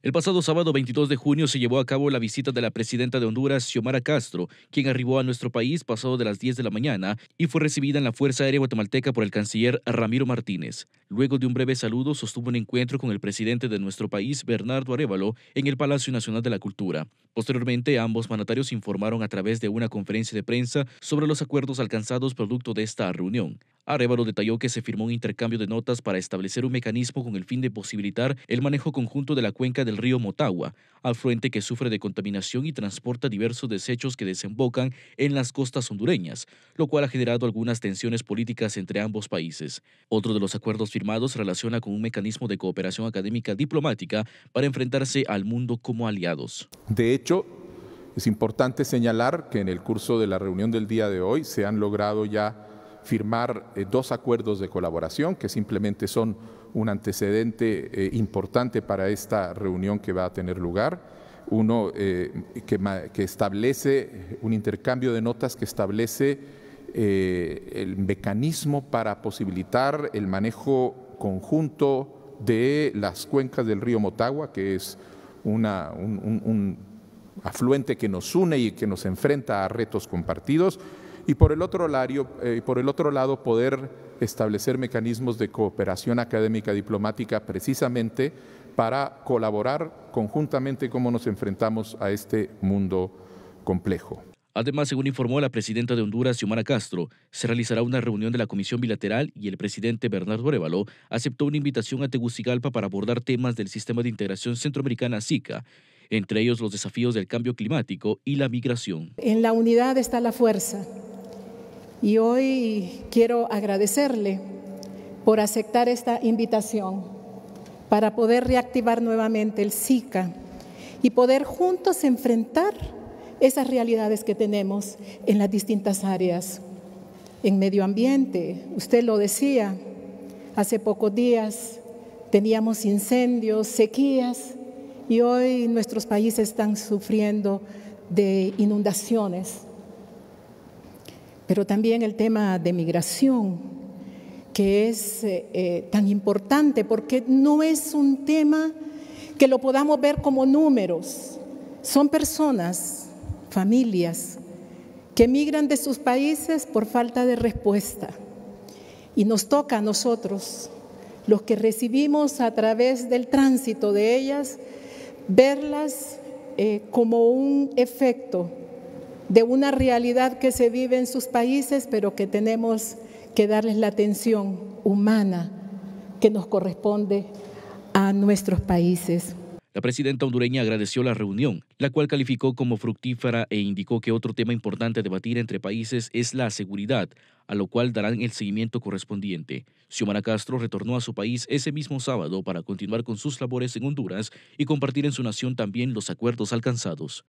El pasado sábado 22 de junio se llevó a cabo la visita de la presidenta de Honduras, Xiomara Castro, quien arribó a nuestro país pasado de las 10 de la mañana y fue recibida en la Fuerza Aérea Guatemalteca por el canciller Ramiro Martínez. Luego de un breve saludo, sostuvo un encuentro con el presidente de nuestro país, Bernardo Arevalo, en el Palacio Nacional de la Cultura. Posteriormente, ambos mandatarios informaron a través de una conferencia de prensa sobre los acuerdos alcanzados producto de esta reunión. Arevalo detalló que se firmó un intercambio de notas para establecer un mecanismo con el fin de posibilitar el manejo conjunto de la cuenca del río Motagua, al frente que sufre de contaminación y transporta diversos desechos que desembocan en las costas hondureñas, lo cual ha generado algunas tensiones políticas entre ambos países. Otro de los acuerdos firmados relaciona con un mecanismo de cooperación académica diplomática para enfrentarse al mundo como aliados. De hecho, es importante señalar que en el curso de la reunión del día de hoy se han logrado ya firmar eh, dos acuerdos de colaboración que simplemente son un antecedente eh, importante para esta reunión que va a tener lugar. Uno eh, que, establece un intercambio de notas que establece el mecanismo para posibilitar el manejo conjunto de las cuencas del río Motagua, que es un afluente que nos une y que nos enfrenta a retos compartidos y por el otro, eh, por el otro lado poder establecer mecanismos de cooperación académica diplomática precisamente para colaborar conjuntamente como nos enfrentamos a este mundo complejo. Además, según informó la presidenta de Honduras, Xiomara Castro, se realizará una reunión de la Comisión Bilateral y el presidente Bernardo Arevalo aceptó una invitación a Tegucigalpa para abordar temas del Sistema de Integración Centroamericana SICA, entre ellos los desafíos del cambio climático y la migración. En la unidad está la fuerza y hoy quiero agradecerle por aceptar esta invitación para poder reactivar nuevamente el SICA y poder juntos enfrentar esas realidades que tenemos en las distintas áreas. En medio ambiente, usted lo decía, hace pocos días teníamos incendios, sequías y hoy nuestros países están sufriendo de inundaciones pero también el tema de migración, que es eh, eh, tan importante porque no es un tema que lo podamos ver como números, son personas, familias, que migran de sus países por falta de respuesta. Y nos toca a nosotros, los que recibimos a través del tránsito de ellas, verlas eh, como un efecto de una realidad que se vive en sus países, pero que tenemos que darles la atención humana que nos corresponde a nuestros países. La presidenta hondureña agradeció la reunión, la cual calificó como fructífera e indicó que otro tema importante a debatir entre países es la seguridad, a lo cual darán el seguimiento correspondiente. Xiomara Castro retornó a su país ese mismo sábado para continuar con sus labores en Honduras y compartir en su nación también los acuerdos alcanzados.